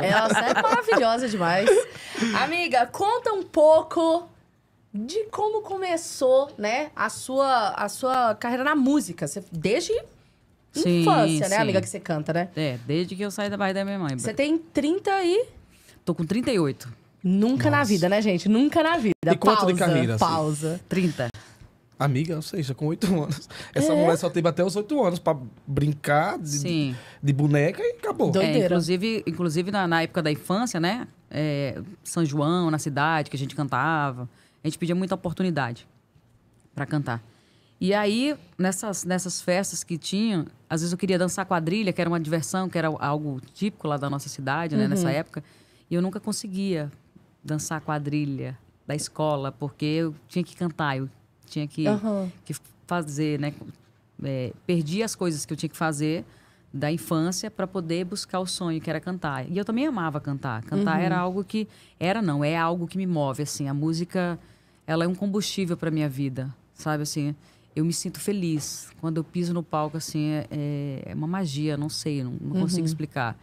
Ela é maravilhosa demais. Amiga, conta um pouco de como começou, né, a sua, a sua carreira na música. Você, desde Sim, infância, né, amiga, que você canta, né? É, desde que eu saí da barriga da minha mãe. Você tem 30 e... Tô com 38. Nunca na vida, né, gente? Nunca na vida. E quanto de carreira, assim? Pausa. 30. Amiga, ou seja, com oito anos. Essa é. mulher só teve até os oito anos para brincar de, de, de, boneca e acabou. É, inclusive, inclusive na, na, época da infância, né? É, São João, na cidade, que a gente cantava. A gente pedia muita oportunidade para cantar. E aí, nessas, nessas festas que tinham, às vezes eu queria dançar quadrilha, que era uma diversão, que era algo típico lá da nossa cidade, né? Uhum. Nessa época. E eu nunca conseguia dançar quadrilha da escola, porque eu tinha que cantar. Eu tinha que, uhum. que fazer, né? É, perdi as coisas que eu tinha que fazer da infância para poder buscar o sonho que era cantar. E eu também amava cantar. Cantar uhum. era algo que era não, é algo que me move assim. A música ela é um combustível para minha vida, sabe assim? Eu me sinto feliz quando eu piso no palco assim, é, é uma magia, não sei, não, não uhum. consigo explicar.